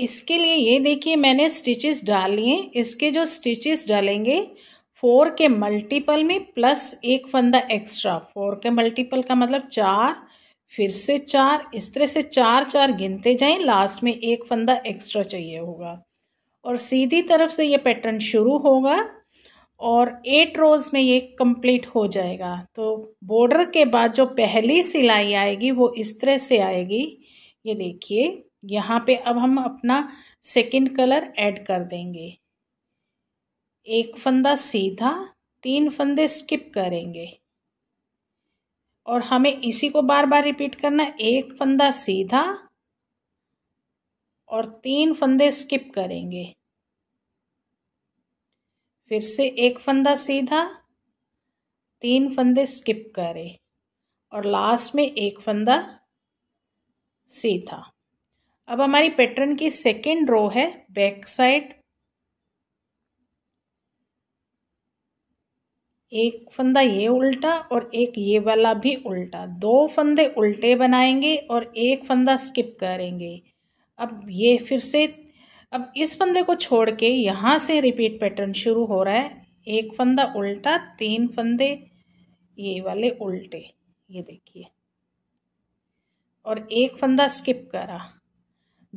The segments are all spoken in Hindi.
इसके लिए ये देखिए मैंने स्टिचेस डाल लिए इसके जो स्टिचेस डालेंगे फोर के मल्टीपल में प्लस एक फंदा एक्स्ट्रा फोर के मल्टीपल का मतलब चार फिर से चार इस तरह से चार चार गिनते जाएं लास्ट में एक फंदा एक्स्ट्रा चाहिए होगा और सीधी तरफ से ये पैटर्न शुरू होगा और एट रोज़ में ये कंप्लीट हो जाएगा तो बॉर्डर के बाद जो पहली सिलाई आएगी वो इस तरह से आएगी ये देखिए यहाँ पे अब हम अपना सेकंड कलर ऐड कर देंगे एक फंदा सीधा तीन फंदे स्किप करेंगे और हमें इसी को बार बार रिपीट करना एक फंदा सीधा और तीन फंदे स्किप करेंगे फिर से एक फंदा सीधा तीन फंदे स्किप करें और लास्ट में एक फंदा सीधा अब हमारी पैटर्न की सेकेंड रो है बैक साइड एक फंदा ये उल्टा और एक ये वाला भी उल्टा दो फंदे उल्टे बनाएंगे और एक फंदा स्किप करेंगे अब ये फिर से अब इस फंदे को छोड़ के यहाँ से रिपीट पैटर्न शुरू हो रहा है एक फंदा उल्टा तीन फंदे ये वाले उल्टे ये देखिए और एक फंदा स्किप करा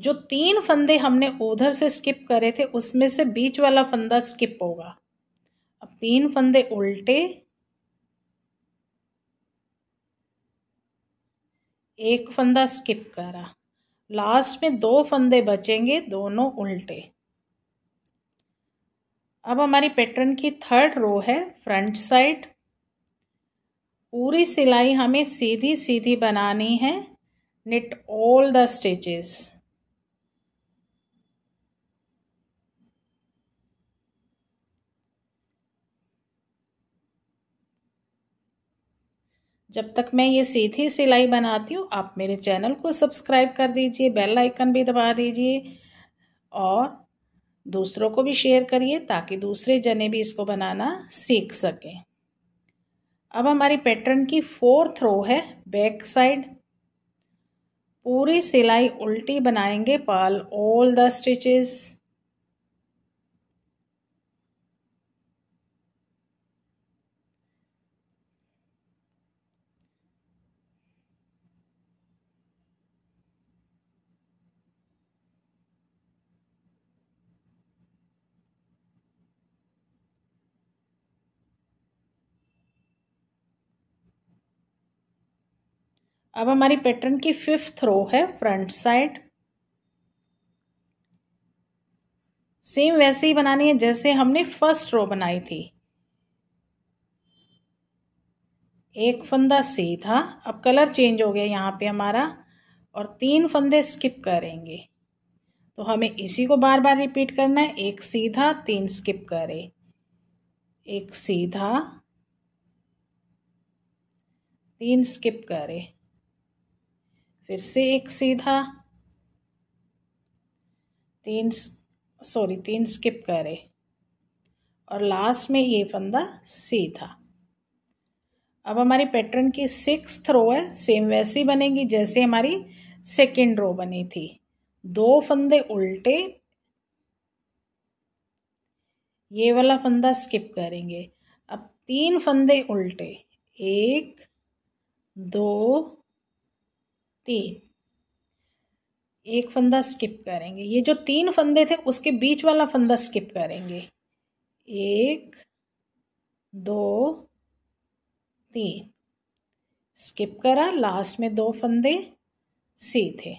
जो तीन फंदे हमने उधर से स्किप करे थे उसमें से बीच वाला फंदा स्किप होगा अब तीन फंदे उल्टे एक फंदा स्किप करा लास्ट में दो फंदे बचेंगे दोनों उल्टे अब हमारी पैटर्न की थर्ड रो है फ्रंट साइड पूरी सिलाई हमें सीधी सीधी बनानी है निट ऑल द स्टिचेस जब तक मैं ये सीधी सिलाई बनाती हूँ आप मेरे चैनल को सब्सक्राइब कर दीजिए बेल आइकन भी दबा दीजिए और दूसरों को भी शेयर करिए ताकि दूसरे जने भी इसको बनाना सीख सकें अब हमारी पैटर्न की फोर्थ रो है बैक साइड पूरी सिलाई उल्टी बनाएंगे पाल ऑल द स्टिचेस अब हमारी पैटर्न की फिफ्थ रो है फ्रंट साइड सेम वैसे ही बनानी है जैसे हमने फर्स्ट रो बनाई थी एक फंदा सी था अब कलर चेंज हो गया यहाँ पे हमारा और तीन फंदे स्किप करेंगे तो हमें इसी को बार बार रिपीट करना है एक सीधा तीन स्किप करें एक सीधा तीन स्किप करें फिर से एक सीधा तीन सॉरी तीन स्किप करे और लास्ट में ये फंदा सीधा अब हमारी पैटर्न की सिक्स रो है सेम वैसी बनेगी जैसे हमारी सेकेंड रो बनी थी दो फंदे उल्टे ये वाला फंदा स्किप करेंगे अब तीन फंदे उल्टे एक दो तीन एक फंदा स्किप करेंगे ये जो तीन फंदे थे उसके बीच वाला फंदा स्किप करेंगे एक दो तीन स्किप करा लास्ट में दो फंदे सीधे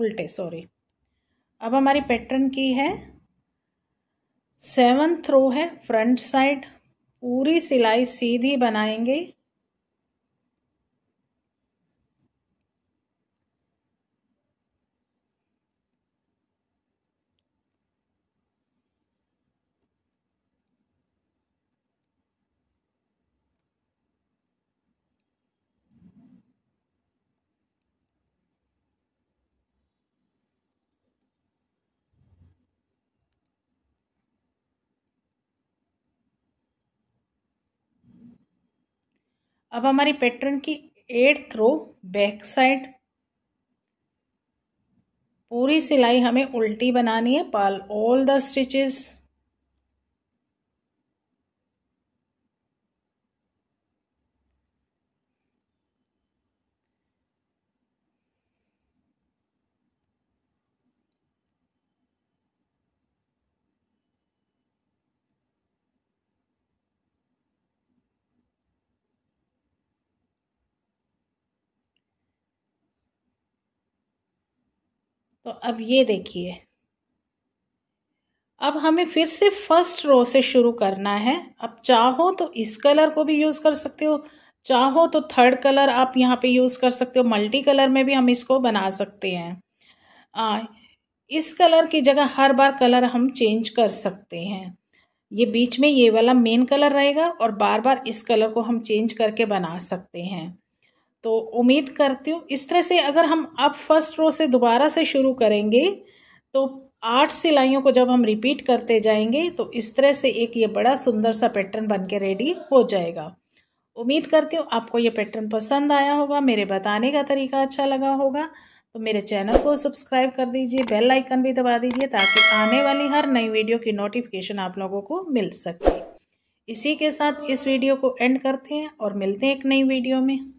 उल्टे सॉरी अब हमारी पैटर्न की है सेवन थ्रो है फ्रंट साइड पूरी सिलाई सीधी बनाएंगे अब हमारी पैटर्न की एट रो बैक साइड पूरी सिलाई हमें उल्टी बनानी है पाल ऑल द स्टिचेस तो अब ये देखिए अब हमें फिर से फर्स्ट रो से शुरू करना है अब चाहो तो इस कलर को भी यूज़ कर सकते हो चाहो तो थर्ड कलर आप यहाँ पे यूज़ कर सकते हो मल्टी कलर में भी हम इसको बना सकते हैं आ, इस कलर की जगह हर बार कलर हम चेंज कर सकते हैं ये बीच में ये वाला मेन कलर रहेगा और बार बार इस कलर को हम चेंज करके बना सकते हैं तो उम्मीद करती हूँ इस तरह से अगर हम अब फर्स्ट रो से दोबारा से शुरू करेंगे तो आठ सिलाइयों को जब हम रिपीट करते जाएंगे तो इस तरह से एक ये बड़ा सुंदर सा पैटर्न बन के रेडी हो जाएगा उम्मीद करती हूँ आपको ये पैटर्न पसंद आया होगा मेरे बताने का तरीका अच्छा लगा होगा तो मेरे चैनल को सब्सक्राइब कर दीजिए बेल आइकन भी दबा दीजिए ताकि आने वाली हर नई वीडियो की नोटिफिकेशन आप लोगों को मिल सके इसी के साथ इस वीडियो को एंड करते हैं और मिलते हैं एक नई वीडियो में